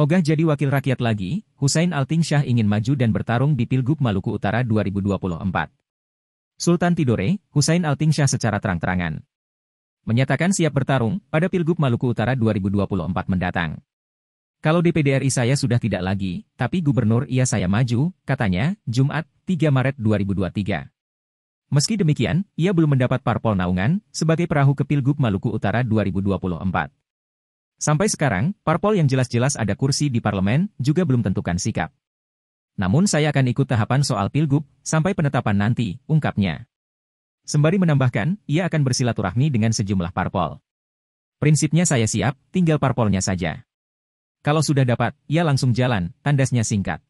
Ogah jadi wakil rakyat lagi, Husain Alting Syah ingin maju dan bertarung di Pilgub Maluku Utara 2024. Sultan Tidore, Husain Alting Syah secara terang-terangan. Menyatakan siap bertarung pada Pilgub Maluku Utara 2024 mendatang. Kalau DPD RI saya sudah tidak lagi, tapi gubernur ia saya maju, katanya, Jumat, 3 Maret 2023. Meski demikian, ia belum mendapat parpol naungan sebagai perahu ke Pilgub Maluku Utara 2024. Sampai sekarang, parpol yang jelas-jelas ada kursi di parlemen juga belum tentukan sikap. Namun saya akan ikut tahapan soal pilgub sampai penetapan nanti, ungkapnya. Sembari menambahkan, ia akan bersilaturahmi dengan sejumlah parpol. Prinsipnya saya siap, tinggal parpolnya saja. Kalau sudah dapat, ia langsung jalan, tandasnya singkat.